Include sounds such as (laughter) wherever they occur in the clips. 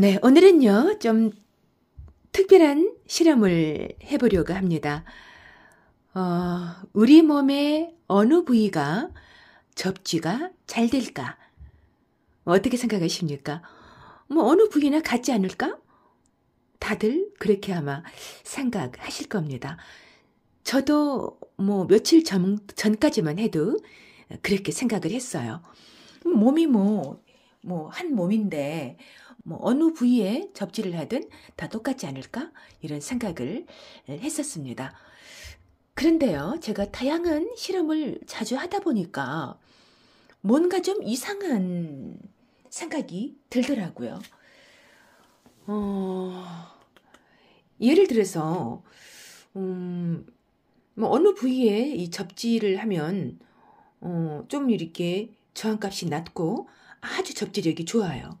네, 오늘은요, 좀 특별한 실험을 해보려고 합니다. 어, 우리 몸의 어느 부위가 접지가 잘 될까? 어떻게 생각하십니까? 뭐, 어느 부위나 같지 않을까? 다들 그렇게 아마 생각하실 겁니다. 저도 뭐, 며칠 전, 전까지만 해도 그렇게 생각을 했어요. 몸이 뭐, 뭐, 한 몸인데, 뭐 어느 부위에 접지를 하든 다 똑같지 않을까? 이런 생각을 했었습니다. 그런데요, 제가 다양한 실험을 자주 하다 보니까 뭔가 좀 이상한 생각이 들더라고요. 어, 예를 들어서, 음, 뭐 어느 부위에 이 접지를 하면, 어, 좀 이렇게 저항값이 낮고 아주 접지력이 좋아요.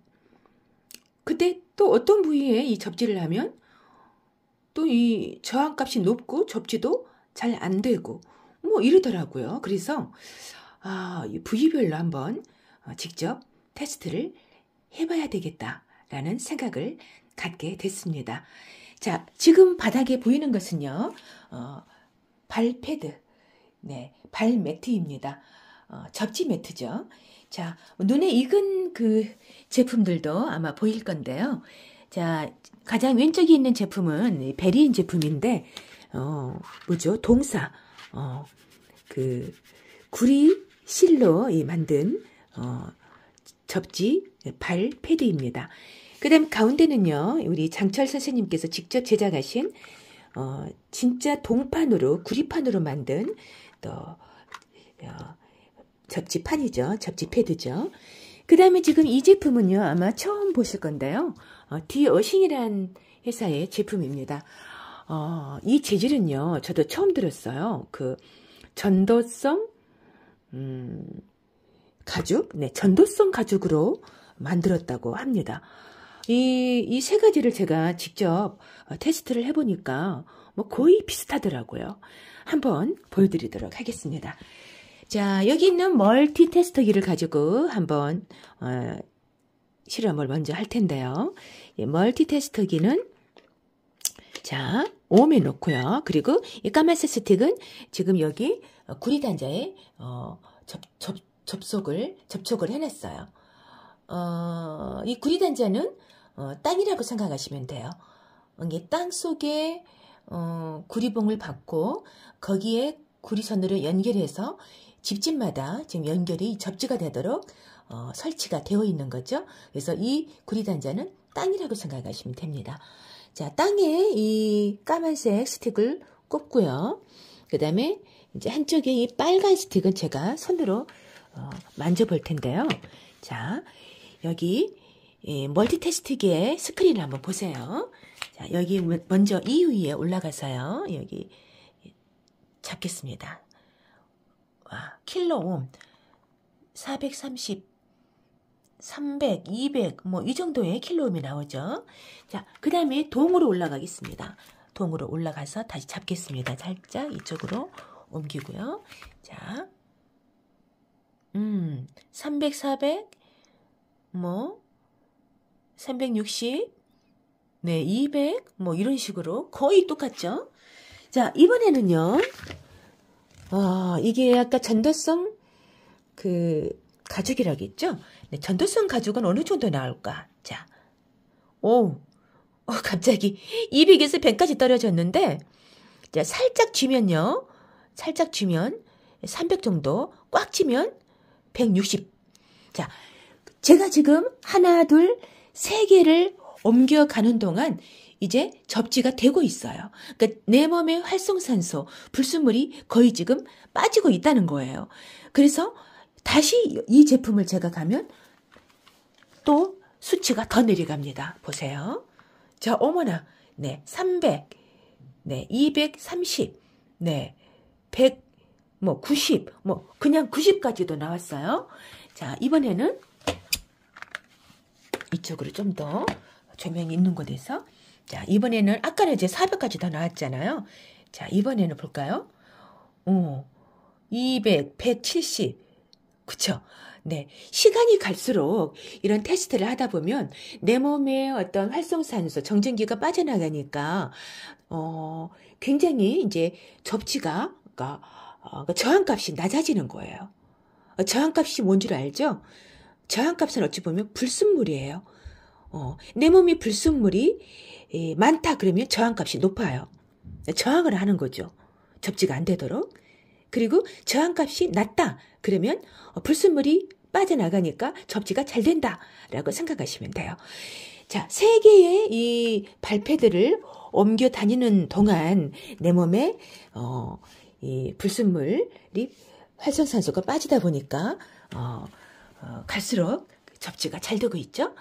근데 또 어떤 부위에 이 접지를 하면 또 이 저항값이 높고 접지도 잘 안 되고 뭐 이러더라고요. 그래서 아, 부위별로 한번 어, 직접 테스트를 해봐야 되겠다라는 생각을 갖게 됐습니다. 자, 지금 바닥에 보이는 것은요, 어, 발패드, 네, 발 매트입니다. 어, 접지 매트죠. 자, 눈에 익은 그 제품들도 아마 보일 건데요. 자, 가장 왼쪽에 있는 제품은 베리인 제품인데, 어, 뭐죠? 동사, 어, 그, 구리 실로 만든, 어, 접지, 발 패드입니다. 그 다음 가운데는요, 우리 장철 선생님께서 직접 제작하신, 어, 진짜 동판으로, 구리판으로 만든, 또, 어, 접지판이죠. 접지패드죠. 그 다음에 지금 이 제품은요. 아마 처음 보실 건데요. 어, 디어싱이란 회사의 제품입니다. 어, 이 재질은요. 저도 처음 들었어요. 그 전도성 음, 가죽, 네, 전도성 가죽으로 만들었다고 합니다. 이, 이 세 가지를 제가 직접 어, 테스트를 해보니까 뭐 거의 비슷하더라고요. 한번 보여드리도록 하겠습니다. 자, 여기 있는 멀티 테스터기를 가지고 한번 어, 실험을 먼저 할 텐데요. 예, 멀티 테스터기는 자, 옴에 놓고요. 그리고 이 까만색 스틱은 지금 여기 구리 단자에 어, 접, 접, 접속을 접촉을 해놨어요. 어, 이 구리 단자는 어, 땅이라고 생각하시면 돼요. 이게 땅 속에 어, 구리봉을 받고 거기에 구리선으로 연결해서 집집마다 지금 연결이 접지가 되도록 어, 설치가 되어 있는 거죠. 그래서 이 구리단자는 땅이라고 생각하시면 됩니다. 자, 땅에 이 까만색 스틱을 꼽고요. 그 다음에 이제 한쪽에 이 빨간 스틱은 제가 손으로 어, 만져볼 텐데요. 자, 여기 멀티태스틱의 스크린을 한번 보세요. 자, 여기 먼저 이 위에 올라가서요. 여기 잡겠습니다. 킬로옴, 430, 300, 200, 뭐, 이 정도의 킬로옴이 나오죠. 자, 그 다음에 동으로 올라가겠습니다. 동으로 올라가서 다시 잡겠습니다. 살짝 이쪽으로 옮기고요. 자, 음, 300, 400, 뭐, 360, 네, 200, 뭐, 이런 식으로 거의 똑같죠? 자, 이번에는요, 어, 이게 아까 전도성 그 가죽이라고 했죠? 네, 전도성 가죽은 어느 정도 나올까? 자, 오, 어, 갑자기 200에서 100까지 떨어졌는데, 자, 살짝 쥐면요. 살짝 쥐면 300 정도, 꽉 쥐면 160. 자, 제가 지금 하나, 둘, 세 개를 옮겨가는 동안 이제 접지가 되고 있어요. 그러니까 내 몸의 활성산소, 불순물이 거의 지금 빠지고 있다는 거예요. 그래서 다시 이 제품을 제가 가면 또 수치가 더 내려갑니다. 보세요. 자, 어머나. 네, 300. 네, 230. 네, 100. 뭐 90. 뭐 그냥 90까지도 나왔어요. 자, 이번에는 이쪽으로 좀 더 조명이 있는 곳에서 자, 이번에는 아까는 이제 400까지 다 나왔잖아요. 자, 이번에는 볼까요? 어, 200, 170. 그쵸? 네. 시간이 갈수록 이런 테스트를 하다 보면 내 몸의 어떤 활성산소, 정전기가 빠져나가니까, 어, 굉장히 이제 접지가, 그러니까, 어, 그 저항값이 낮아지는 거예요. 어, 저항값이 뭔 줄 알죠? 저항값은 어찌 보면 불순물이에요. 어, 내 몸이 불순물이 예, 많다 그러면 저항값이 높아요. 저항을 하는 거죠. 접지가 안 되도록. 그리고 저항값이 낮다 그러면 어, 불순물이 빠져나가니까 접지가 잘 된다라고 생각하시면 돼요. 자, 세 개의 이 발패들을 옮겨 다니는 동안 내 몸에 어, 이 불순물이 활성산소가 빠지다 보니까 어, 어 갈수록 접지가 잘 되고 있죠.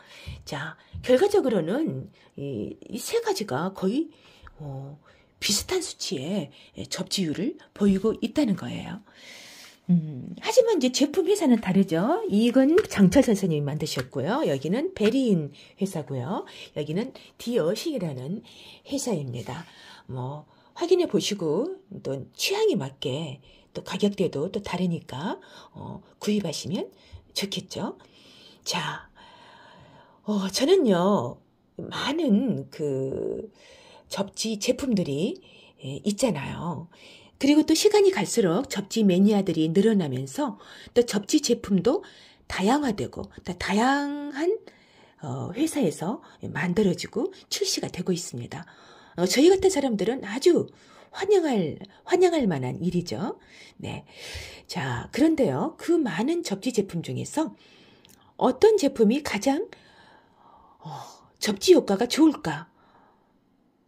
자, 결과적으로는 이세 가지가 거의 어, 비슷한 수치의 접지율을 보이고 있다는 거예요. 음, 하지만 이제 제품 회사는 다르죠. 이건 장철 선생님이 만드셨고요. 여기는 베리인 회사고요. 여기는 디어싱이라는 회사입니다. 뭐 확인해 보시고 또 취향에 맞게 또 가격대도 또 다르니까 어, 구입하시면 좋겠죠. 자, 어, 저는요, 많은 그 접지 제품들이 예, 있잖아요. 그리고 또 시간이 갈수록 접지 매니아들이 늘어나면서 또 접지 제품도 다양화되고 다양한 어, 회사에서 만들어지고 출시가 되고 있습니다. 어, 저희 같은 사람들은 아주 환영할 환영할 만한 일이죠. 네. 자, 그런데요. 그 많은 접지 제품 중에서 어떤 제품이 가장 어, 접지 효과가 좋을까?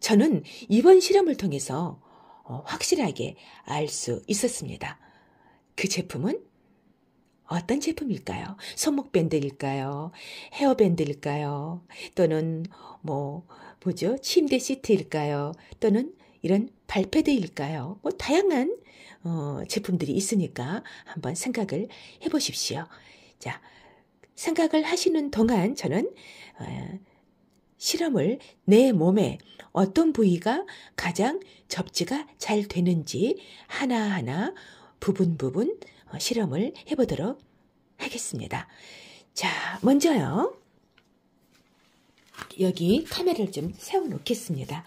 저는 이번 실험을 통해서 어, 확실하게 알 수 있었습니다. 그 제품은 어떤 제품일까요? 손목밴드일까요? 헤어밴드일까요? 또는 뭐, 뭐죠? 침대 시트일까요? 또는 이런 발패드일까요? 뭐, 다양한, 어, 제품들이 있으니까 한번 생각을 해보십시오. 자, 생각을 하시는 동안 저는 어, 실험을 내 몸에 어떤 부위가 가장 접지가 잘 되는지 하나하나 부분 부분 어, 실험을 해보도록 하겠습니다. 자, 먼저요. 여기 카메라를 좀 세워놓겠습니다.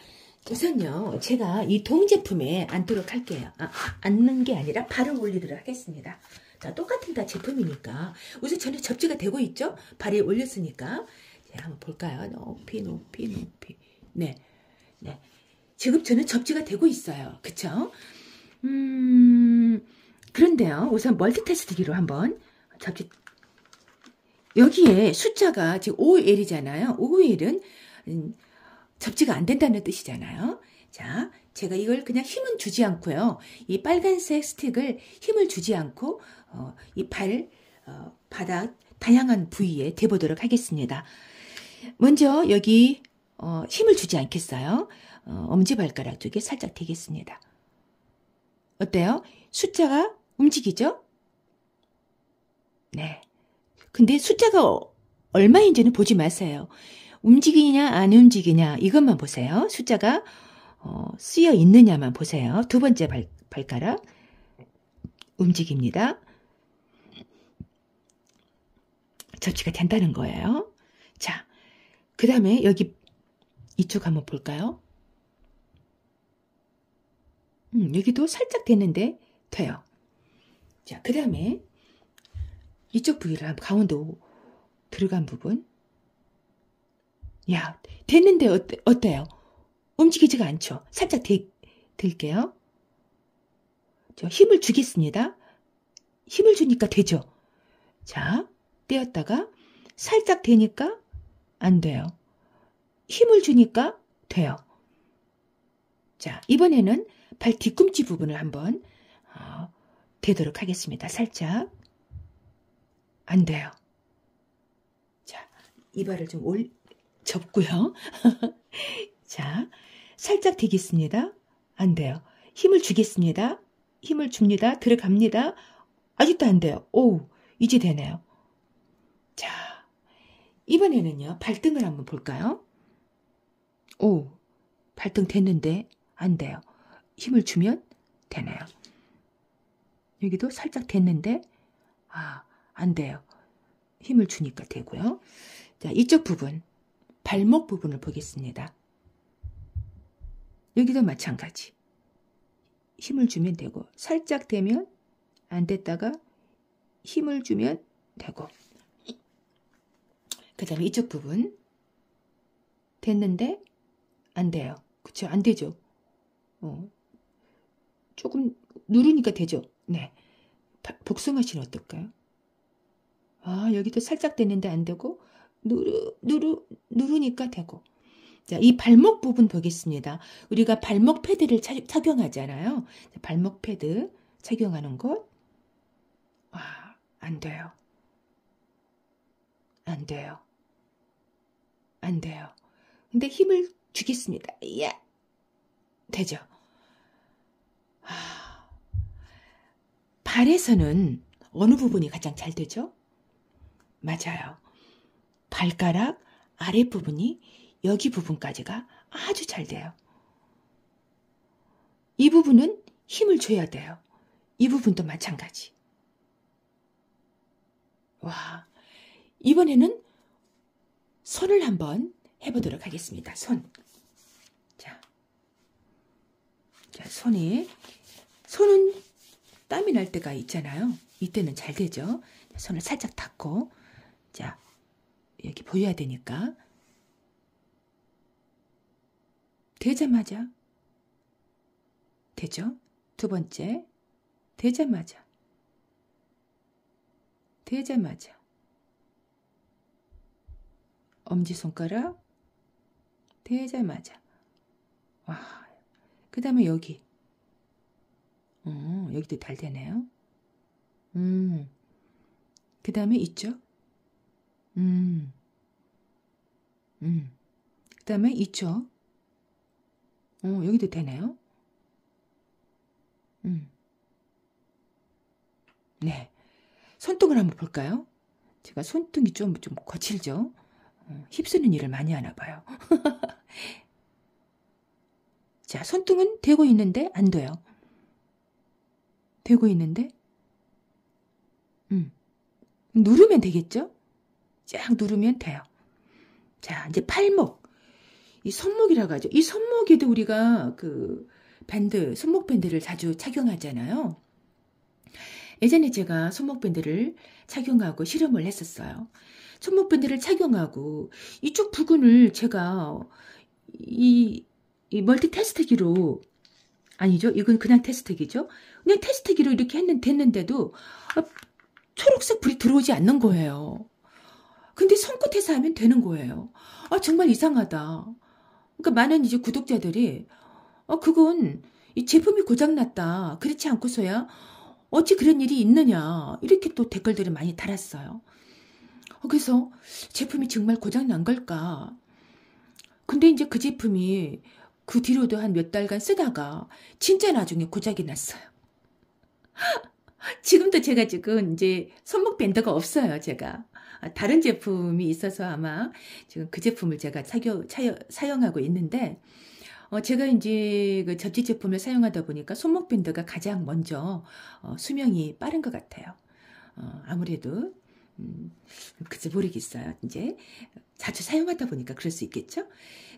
우선요, 제가 이 동제품에 앉도록 할게요. 아, 앉는 게 아니라 발을 올리도록 하겠습니다. 자, 똑같은 다 제품이니까. 우선 전에 접지가 되고 있죠? 발에 올렸으니까. 자, 한번 볼까요? 높이, 높이, 높이. 네. 네. 지금 저는 접지가 되고 있어요. 그쵸? 음, 그런데요. 우선 멀티테스트기로 한번 접지. 여기에 숫자가 지금 5L이잖아요. 5L은 음, 접지가 안 된다는 뜻이잖아요. 자, 제가 이걸 그냥 힘은 주지 않고요. 이 빨간색 스틱을 힘을 주지 않고 어, 이발 어, 바닥 다양한 부위에 대보도록 하겠습니다. 먼저 여기 어, 힘을 주지 않겠어요? 어, 엄지발가락 쪽에 살짝 대겠습니다. 어때요? 숫자가 움직이죠? 네. 근데 숫자가 얼마인지는 보지 마세요. 움직이냐 안 움직이냐 이것만 보세요. 숫자가 어, 쓰여 있느냐만 보세요. 두 번째 발, 발가락 움직입니다. 조치가 된다는 거예요. 자, 그 다음에 여기 이쪽 한번 볼까요? 음, 여기도 살짝 됐는데 돼요. 자, 그 다음에 이쪽 부위를 한번 가운데 들어간 부분. 야, 됐는데 어때, 어때요? 움직이지가 않죠? 살짝 대, 들게요. 저 힘을 주겠습니다. 힘을 주니까 되죠? 자, 떼었다가 살짝 대니까 안 돼요. 힘을 주니까 돼요. 자, 이번에는 발 뒤꿈치 부분을 한번 어, 대도록 하겠습니다. 살짝. 안 돼요. 자, 이발을 좀 올, 접고요. (laughs) 자, 살짝 대겠습니다. 안 돼요. 힘을 주겠습니다. 힘을 줍니다. 들어갑니다. 아직도 안 돼요. 오, 이제 되네요. 이번에는요, 발등을 한번 볼까요? 오, 발등 됐는데 안 돼요. 힘을 주면 되네요. 여기도 살짝 됐는데, 아, 안 돼요. 힘을 주니까 되고요. 자, 이쪽 부분, 발목 부분을 보겠습니다. 여기도 마찬가지. 힘을 주면 되고, 살짝 되면 안 됐다가 힘을 주면 되고, 그 다음에 이쪽 부분. 됐는데, 안 돼요. 그쵸? 안 되죠? 어. 조금 누르니까 되죠? 네. 복숭아씨는 어떨까요? 아, 여기도 살짝 됐는데안 되고, 누르, 누르, 누르니까 되고. 자, 이 발목 부분 보겠습니다. 우리가 발목 패드를 차, 착용하잖아요. 발목 패드 착용하는 것. 와, 안 돼요. 안 돼요. 안 돼요. 근데 힘을 주겠습니다. 예. 되죠. 하... 발에서는 어느 부분이 가장 잘 되죠? 맞아요. 발가락 아랫부분이 여기 부분까지가 아주 잘 돼요. 이 부분은 힘을 줘야 돼요. 이 부분도 마찬가지. 와, 이번에는 손을 한번 해보도록 하겠습니다. 손. 자. 자, 손이. 손은 땀이 날 때가 있잖아요. 이때는 잘 되죠. 손을 살짝 닫고. 자, 여기 보여야 되니까. 되자마자. 되죠? 두 번째. 되자마자. 되자마자. 엄지손가락 대자마자 와, 그 다음에 여기 어, 여기도 잘 되네요 음, 그 다음에 이쪽 음, 음, 그 다음에 이쪽 어, 여기도 되네요 음, 네, 손등을 한번 볼까요? 제가 손등이 좀, 좀 거칠죠? 휩쓰는 일을 많이 하나 봐요. (laughs) 자, 손등은 되고 있는데 안 돼요. 되고 있는데, 음, 누르면 되겠죠? 쫙 누르면 돼요. 자, 이제 팔목. 이 손목이라고 하죠. 이 손목에도 우리가 그 밴드, 손목 밴드를 자주 착용하잖아요. 예전에 제가 손목 밴드를 착용하고 실험을 했었어요. 손목밴드를 착용하고 이쪽 부근을 제가 이, 이 멀티 테스트기로 아니죠. 이건 그냥 테스트기죠. 그냥 테스트기로 이렇게 했는데 됐는데도 아, 초록색 불이 들어오지 않는 거예요. 근데 손끝에서 하면 되는 거예요. 아, 정말 이상하다. 그러니까 많은 이제 구독자들이 어, 그건 이 제품이 고장났다. 그렇지 않고서야 어찌 그런 일이 있느냐. 이렇게 또 댓글들을 많이 달았어요. 어, 그래서 제품이 정말 고장 난 걸까? 근데 이제 그 제품이 그 뒤로도 한 몇 달간 쓰다가 진짜 나중에 고장이 났어요. (laughs) 지금도 제가 지금 이제 손목 밴드가 없어요, 제가. 아, 다른 제품이 있어서 아마 지금 그 제품을 제가 사교, 차여, 사용하고 있는데, 어, 제가 이제 그 접지 제품을 사용하다 보니까 손목 밴드가 가장 먼저 어, 수명이 빠른 것 같아요. 어, 아무래도 음, 글쎄 그 모르겠어요. 이제 자주 사용하다 보니까 그럴 수 있겠죠?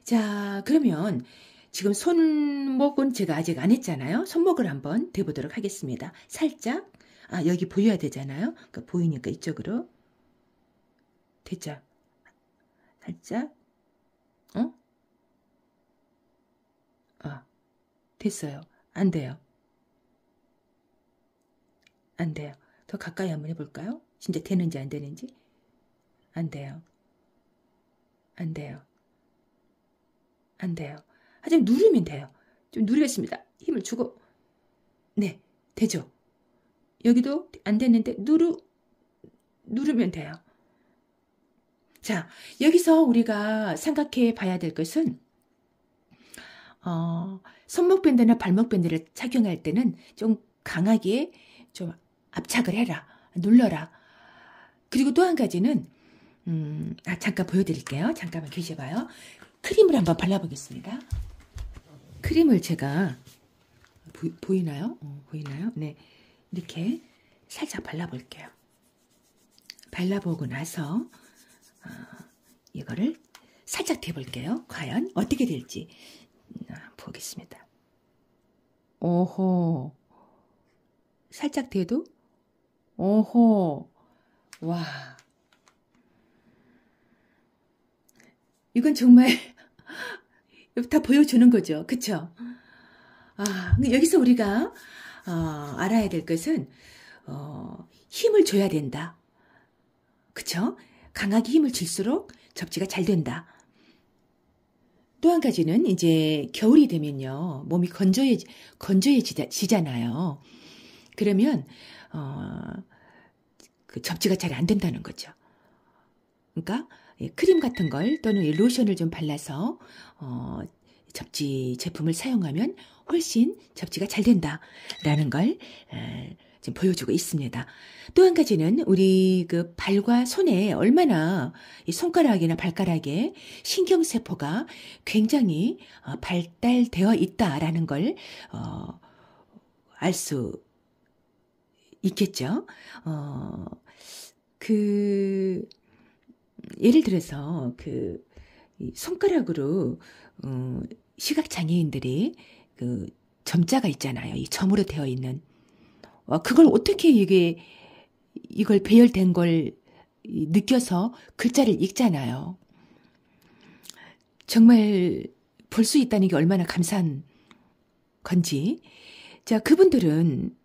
자, 그러면 지금 손목은 제가 아직 안 했잖아요. 손목을 한번 대보도록 하겠습니다. 살짝. 아, 여기 보여야 되잖아요. 그러니까 보이니까 이쪽으로. 됐죠? 살짝. 어? 아, 됐어요. 안 돼요. 안 돼요. 더 가까이 한번 해볼까요? 진짜 되는지 안 되는지? 안 돼요. 안 돼요. 안 돼요. 하지만 아, 누르면 돼요. 좀 누르겠습니다. 힘을 주고. 네, 되죠. 여기도 안 됐는데 누르, 누르면 돼요. 자, 여기서 우리가 생각해 봐야 될 것은, 어, 손목 밴드나 발목 밴드를 착용할 때는 좀 강하게 좀 압착을 해라. 눌러라. 그리고 또 한 가지는 음, 아, 잠깐 보여드릴게요. 잠깐만 계셔봐요. 크림을 한번 발라보겠습니다. 크림을 제가 보, 이나요 어, 보이나요? 네, 이렇게 살짝 발라볼게요. 발라보고 나서 어, 이거를 살짝 대볼게요. 과연 어떻게 될지 음, 아, 보겠습니다. 오호, 살짝 대도 오호. 와. 이건 정말 (laughs) 다 보여주는 거죠. 그쵸? 아, 여기서 우리가, 어, 알아야 될 것은, 어, 힘을 줘야 된다. 그쵸? 강하게 힘을 줄수록 접지가 잘 된다. 또 한 가지는 이제 겨울이 되면요. 몸이 건조해, 건조해지잖아요. 그러면, 어, 그 접지가 잘 안 된다는 거죠. 그러니까 크림 같은 걸 또는 로션을 좀 발라서 어, 접지 제품을 사용하면 훨씬 접지가 잘 된다라는 걸 지금 보여주고 있습니다. 또 한 가지는 우리 그 발과 손에 얼마나 이 손가락이나 발가락에 신경세포가 굉장히 어, 발달되어 있다라는 걸 어, 알 수 있겠죠. 어, 그 예를 들어서 그 손가락으로 어, 시각 장애인들이 그 점자가 있잖아요. 이 점으로 되어 있는 와 어, 그걸 어떻게 이게 이걸 배열된 걸 느껴서 글자를 읽잖아요. 정말 볼 수 있다는 게 얼마나 감사한 건지. 자, 그분들은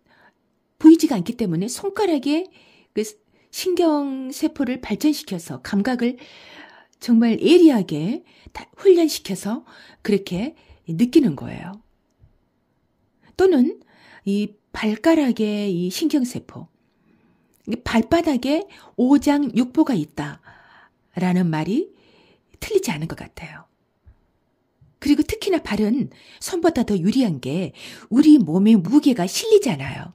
보이지가 않기 때문에 손가락에 그 신경세포를 발전시켜서 감각을 정말 예리하게 훈련시켜서 그렇게 느끼는 거예요. 또는 이 발가락의 이 신경세포, 발바닥에 오장육부가 있다라는 말이 틀리지 않은 것 같아요. 그리고 특히나 발은 손보다 더 유리한 게 우리 몸의 무게가 실리잖아요.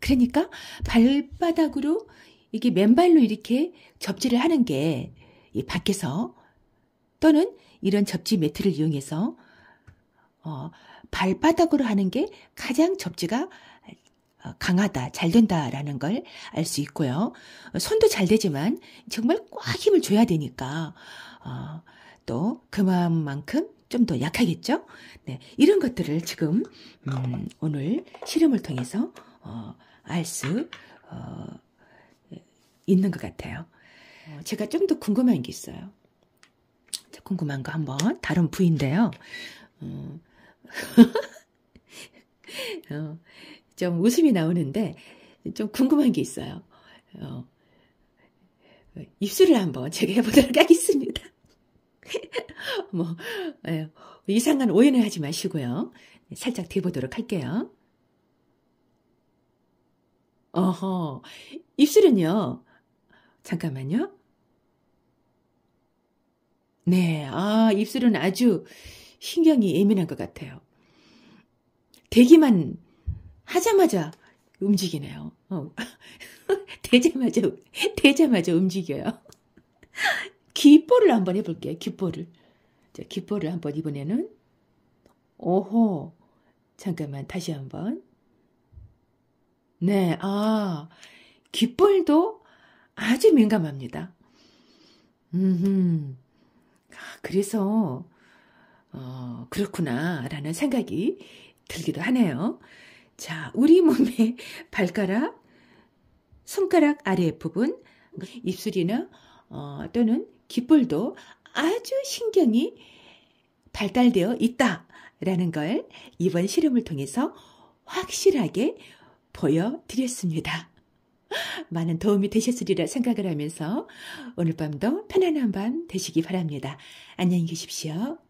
그러니까 발바닥으로 이게 맨발로 이렇게 접지를 하는 게 밖에서 또는 이런 접지 매트를 이용해서 어, 발바닥으로 하는 게 가장 접지가 어, 강하다, 잘 된다라는 걸 알 수 있고요. 손도 잘 되지만 정말 꽉 힘을 줘야 되니까 어, 또 그만큼 좀 더 약하겠죠? 네, 이런 것들을 지금 음, 음. 오늘 실험을 통해서 어, 알수 어, 있는 것 같아요. 어, 제가 좀 더 궁금한 게 있어요. 궁금한 거 한번 다른 부인데요. 어, (laughs) 어, 좀 웃음이 나오는데 좀 궁금한 게 있어요. 어, 입술을 한번 제가 해보도록 하겠습니다. (laughs) 뭐 에, 예, 이상한 오해는 하지 마시고요. 살짝 대보도록 할게요. 어허. 입술은요. 잠깐만요. 네. 아, 입술은 아주 신경이 예민한 것 같아요. 대기만 하자마자 움직이네요. 어. (laughs) 대자마자, 대자마자 움직여요. 귓볼을 한번 해볼게요. 귓볼을. 자, 귓볼을 한번 이번에는. 오호. 잠깐만, 다시 한번. 네, 아, 귓볼도 아주 민감합니다. 음, 그래서, 어, 그렇구나, 라는 생각이 들기도 하네요. 자, 우리 몸의 (laughs) 발가락, 손가락 아래 부분, 입술이나, 어, 또는 귓볼도 아주 신경이 발달되어 있다. 라는 걸 이번 실험을 통해서 확실하게 보여드렸습니다. 많은 도움이 되셨으리라 생각을 하면서 오늘 밤도 편안한 밤 되시기 바랍니다. 안녕히 계십시오.